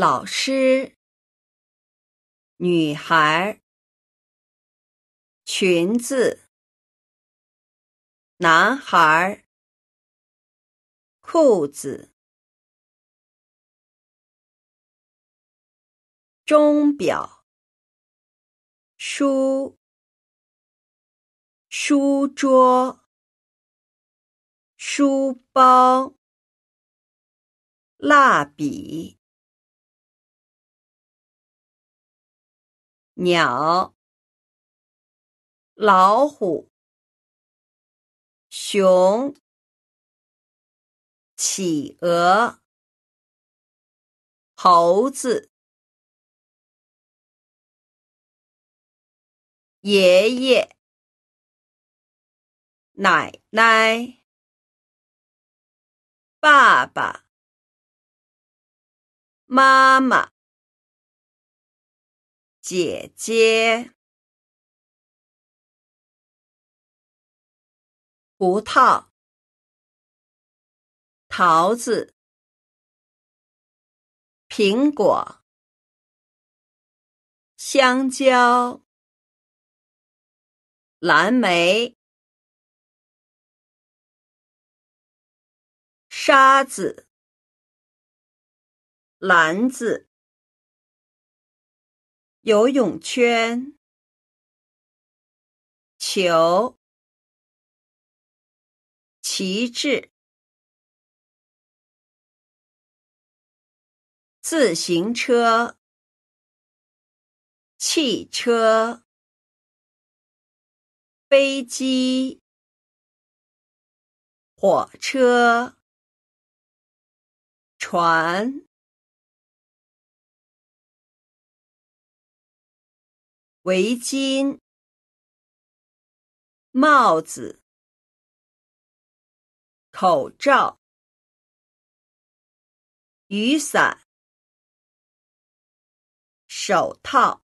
老师，女孩儿，裙子，男孩儿，裤子，钟表，书，书桌，书包，蜡笔。鸟、老虎、熊、企鹅、猴子、爷爷、奶奶、爸爸、妈妈。姐姐，葡萄，桃子，苹果，香蕉，蓝莓，沙子，篮子。游泳圈、球、旗帜、自行车、汽车、飞机、火车、船。围巾、帽子、口罩、雨伞、手套。